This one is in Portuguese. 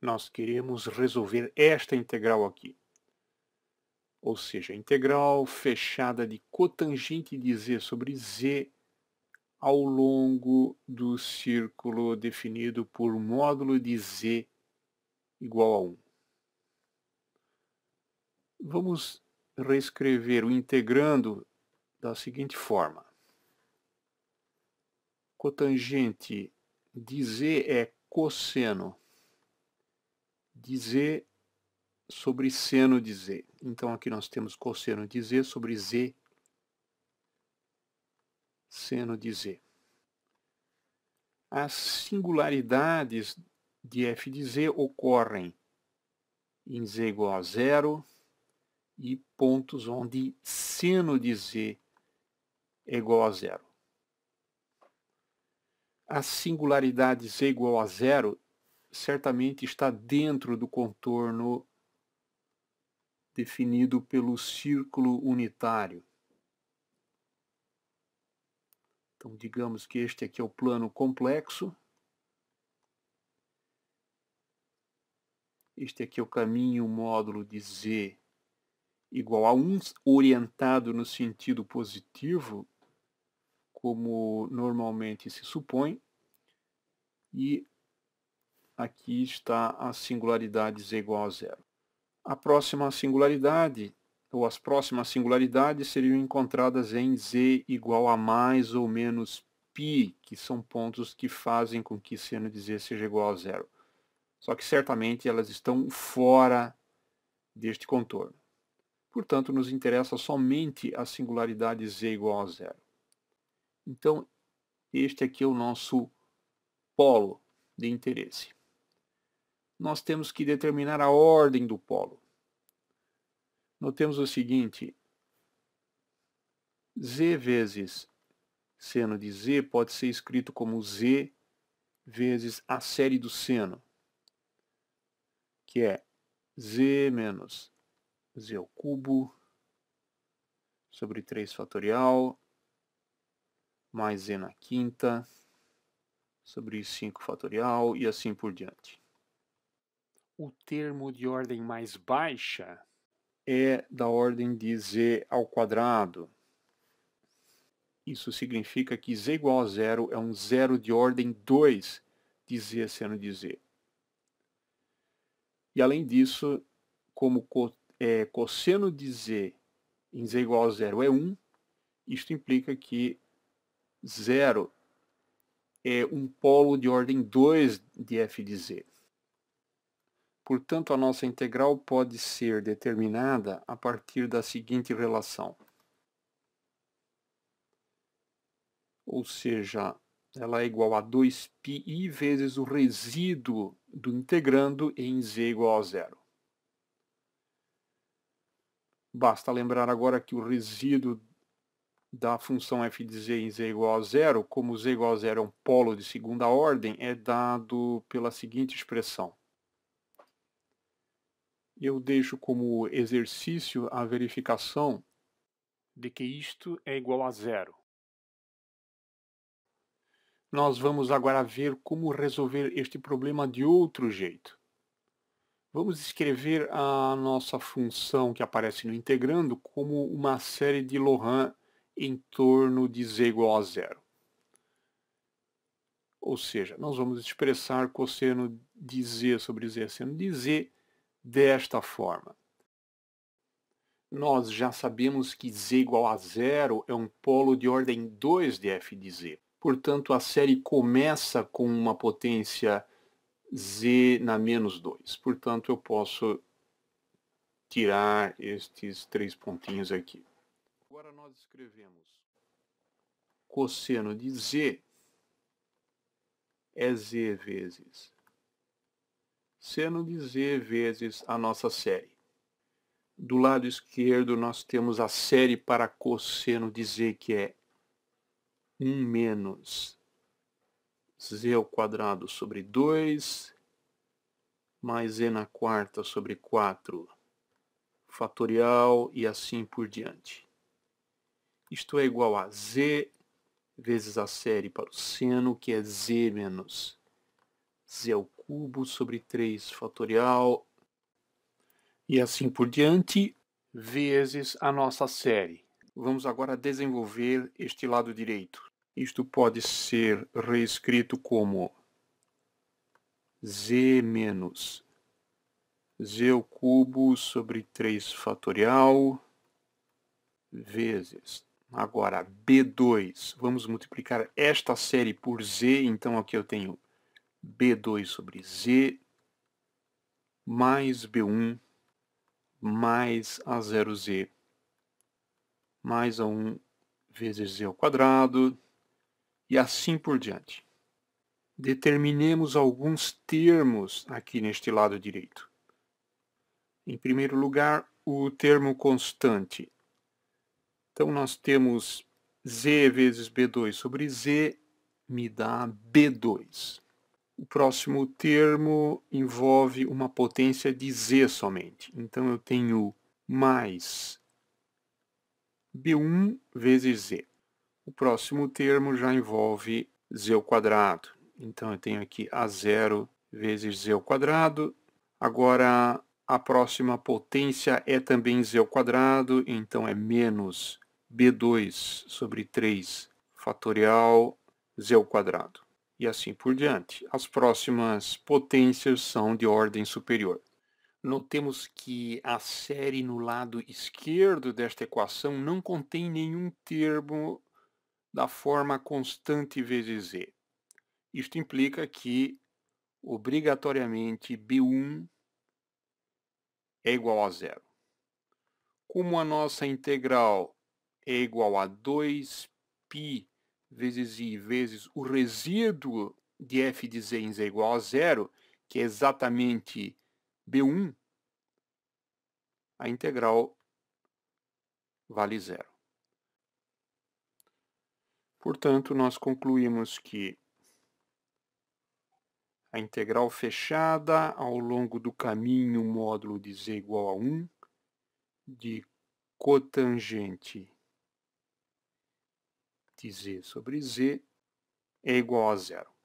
nós queremos resolver esta integral aqui. Ou seja, a integral fechada de cotangente de z sobre z ao longo do círculo definido por módulo de z igual a 1. Vamos reescrever o integrando da seguinte forma. Cotangente de z é cosseno dizer sobre seno de z. Então aqui nós temos cosseno de z sobre z seno de z. As singularidades de f de z ocorrem em z igual a zero e pontos onde seno de z é igual a zero. A singularidades z igual a zero certamente está dentro do contorno definido pelo círculo unitário. Então, digamos que este aqui é o plano complexo. Este aqui é o caminho módulo de Z igual a 1, orientado no sentido positivo, como normalmente se supõe. E Aqui está a singularidade z igual a zero. A próxima singularidade, ou as próximas singularidades, seriam encontradas em z igual a mais ou menos π, que são pontos que fazem com que seno de z seja igual a zero. Só que certamente elas estão fora deste contorno. Portanto, nos interessa somente a singularidade z igual a zero. Então, este aqui é o nosso polo de interesse nós temos que determinar a ordem do polo. Notemos o seguinte, z vezes seno de z pode ser escrito como z vezes a série do seno, que é z menos z ao cubo sobre 3 fatorial mais z na quinta sobre 5 fatorial e assim por diante o termo de ordem mais baixa é da ordem de z ao quadrado. Isso significa que z igual a zero é um zero de ordem 2 de z seno de z. E além disso, como co, é, cosseno de z em z igual a zero é 1, um, isto implica que zero é um polo de ordem 2 de f de z. Portanto, a nossa integral pode ser determinada a partir da seguinte relação. Ou seja, ela é igual a 2πi vezes o resíduo do integrando em z igual a zero. Basta lembrar agora que o resíduo da função f de z em z igual a zero, como z igual a zero é um polo de segunda ordem, é dado pela seguinte expressão eu deixo como exercício a verificação de que isto é igual a zero. Nós vamos agora ver como resolver este problema de outro jeito. Vamos escrever a nossa função que aparece no integrando como uma série de Laurent em torno de z igual a zero. Ou seja, nós vamos expressar cosseno de z sobre z seno de z desta forma. Nós já sabemos que z igual a zero é um polo de ordem 2 de f de z. Portanto, a série começa com uma potência z na menos 2. Portanto, eu posso tirar estes três pontinhos aqui. Agora nós escrevemos cosseno de z é z vezes sendo dizer vezes a nossa série. Do lado esquerdo nós temos a série para cosseno dizer que é 1 menos z ao quadrado sobre 2 mais z na quarta sobre 4 fatorial e assim por diante. Isto é igual a z vezes a série para o seno, que é z menos z ao cubo sobre 3 fatorial e assim por diante, vezes a nossa série. Vamos agora desenvolver este lado direito. Isto pode ser reescrito como z menos z ao cubo sobre 3 fatorial vezes. Agora, B2, vamos multiplicar esta série por z, então aqui eu tenho B2 sobre Z, mais B1, mais A0Z, mais A1 vezes Z ao quadrado, e assim por diante. Determinemos alguns termos aqui neste lado direito. Em primeiro lugar, o termo constante. Então, nós temos Z vezes B2 sobre Z me dá B2. O próximo termo envolve uma potência de Z somente. Então, eu tenho mais B1 vezes Z. O próximo termo já envolve Z ao quadrado. Então, eu tenho aqui A0 vezes Z ao quadrado. Agora, a próxima potência é também Z ao quadrado, então é menos B2 sobre 3 fatorial Z ao quadrado e assim por diante. As próximas potências são de ordem superior. Notemos que a série no lado esquerdo desta equação não contém nenhum termo da forma constante vezes z. Isto implica que, obrigatoriamente, B1 é igual a zero. Como a nossa integral é igual a 2π vezes i vezes o resíduo de f de z é igual a zero, que é exatamente b1, a integral vale zero. Portanto, nós concluímos que a integral fechada ao longo do caminho módulo de z igual a 1 de cotangente de z sobre z é igual a zero.